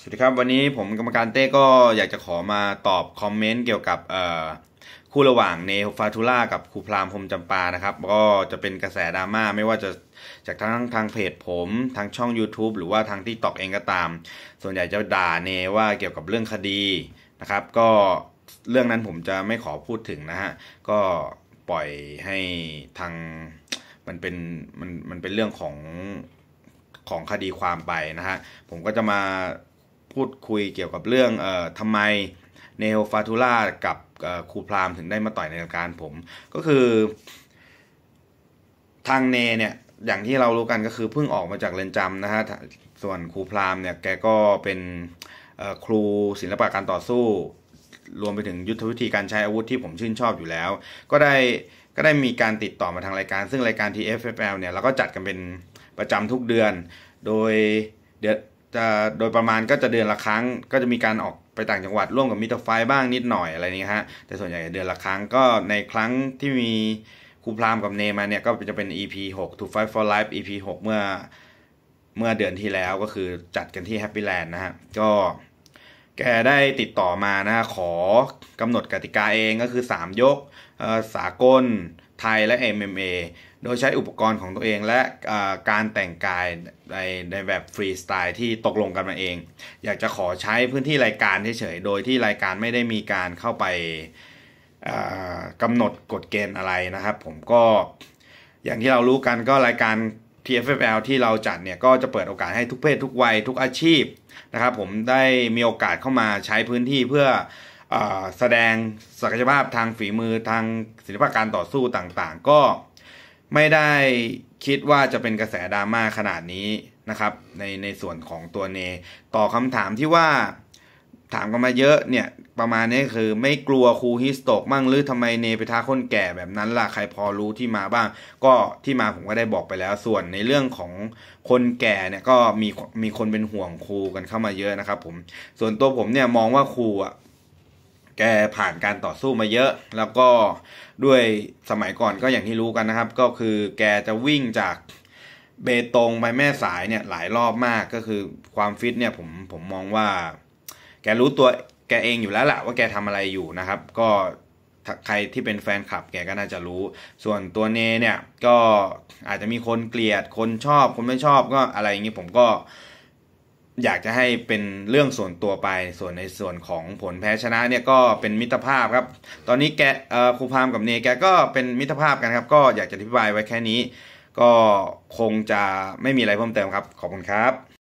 สวัสดีครับ วันนี้ผมกรรมการเต้ก็อยากจะขอมาตอบคอมเมนต์เกี่ยวกับคู่ระหว่างเนฟาทูล่ากับครูพรามพรมจำปานะครับก็จะเป็นกระแสดราม่า ไม่ว่าจะจากทั้งทางเพจผมทางช่อง YouTube หรือว่าทางที่ตอกเองก็ตาม ส่วนใหญ่จะด่าเนว่าเกี่ยวกับเรื่องคดีนะครับ ก็เรื่องนั้นผมจะไม่ขอพูดถึงนะฮะก็ปล่อยให้ทางมันเป็นมันมันเป็นเรื่องของของคดีความไปนะฮะผมก็จะมาพูดคุยเกี่ยวกับเรื่องเอ่อทำไมเนโอฟาทูล่ากับครูพรามถึงได้มาต่อยในรายการผมก็คือทางเนเนี่ย อย่างที่เรารู้กันก็คือเพิ่งออกมาจากเรือนจำนะฮะ ส่วนครูพรามเนี่ยแกก็เป็นครูศิลปะการต่อสู้ รวมไปถึงยุทธวิธีการใช้อาวุธที่ผมชื่นชอบอยู่แล้วก็ได้ก็ได้มีการติดต่อมาทางรายการ ซึ่งรายการ TFFL เนี่ยเราก็จัดกันเป็นประจำทุกเดือน โดยเดือนจะโดยประมาณก็จะเดือนละครั้งก็จะมีการออกไปต่างจังหวัดร่วมกับมิเตอร์ไฟบ้างนิดหน่อยอะไรนี้ฮะแต่ส่วนใหญ่เดือนละครั้งก็ในครั้งที่มีครูพรามกับเนมาเนี่ยก็จะเป็น EP 6 to fight for life EP 6เมื่อเมื่อเดือนที่แล้วก็คือจัดกันที่แฮปปี้แลนด์นะฮะก็แกได้ติดต่อมานะขอกำหนดกติกาเองก็คือ 3 ยกสากลไทยและ MMA โดยใช้อุปกรณ์ของตัวเองและการแต่งกายในในแบบฟรีสไตล์ที่ตกลงกันมาเอง อยากจะขอใช้พื้นที่รายการเฉยๆ โดยที่รายการไม่ได้มีการเข้าไปกำหนดกฎเกณฑ์อะไรนะครับผมก็อย่างที่เรารู้กันก็รายการ TFFL ที่เราจัดเนี่ยก็จะเปิดโอกาสให้ทุกเพศทุกวัยทุกอาชีพนะครับผมได้มีโอกาสเข้ามาใช้พื้นที่เพื่อแสดงศักยภาพทางฝีมือทางศิลปะการต่อสู้ต่างๆก็ไม่ได้คิดว่าจะเป็นกระแสดราม่าขนาดนี้นะครับในในส่วนของตัวเน ต่อคำถามที่ว่าถามกันมาเยอะเนี่ย ประมาณนี้คือไม่กลัวครูฮิสโตกมั่งหรือทำไมเน ไปท้าคนแก่แบบนั้นล่ะใครพอรู้ที่มาบ้าง ก็ที่มาผมก็ได้บอกไปแล้วส่วนในเรื่องของคนแก่เนี่ยก็มีมีคนเป็นห่วงครูกันเข้ามาเยอะนะครับ ผมส่วนตัวผมเนี่ยมองว่าครูอ่ะแกผ่านการต่อสู้มาเยอะ แล้วก็ด้วยสมัยก่อนก็อย่างที่รู้กันนะครับ ก็คือแกจะวิ่งจากเบตงไปแม่สายเนี่ยหลายรอบมากก็คือความฟิต เนี่ย ผมผมมองว่า แกรู้ตัวแกเองอยู่แล้วแหละว่าแกทำอะไรอยู่นะครับ ก็ใครที่เป็นแฟนคลับ แกก็น่าจะรู้ ส่วนตัวเนเนี่ย ก็อาจจะมีคนเกลียดคนชอบ คนไม่ชอบ ก็อะไรอย่างนี้ผมก็อยากจะให้เป็นเรื่องส่วนตัวไป ส่วนในส่วนของผลแพ้ชนะเนี่ยก็เป็นมิตรภาพครับ ตอนนี้แกครูพามกับเนแกก็เป็นมิตรภาพกันครับก็อยากจะอธิบายไว้แค่นี้ ก็คงจะไม่มีอะไรเพิ่มเติมครับ ขอบคุณครับ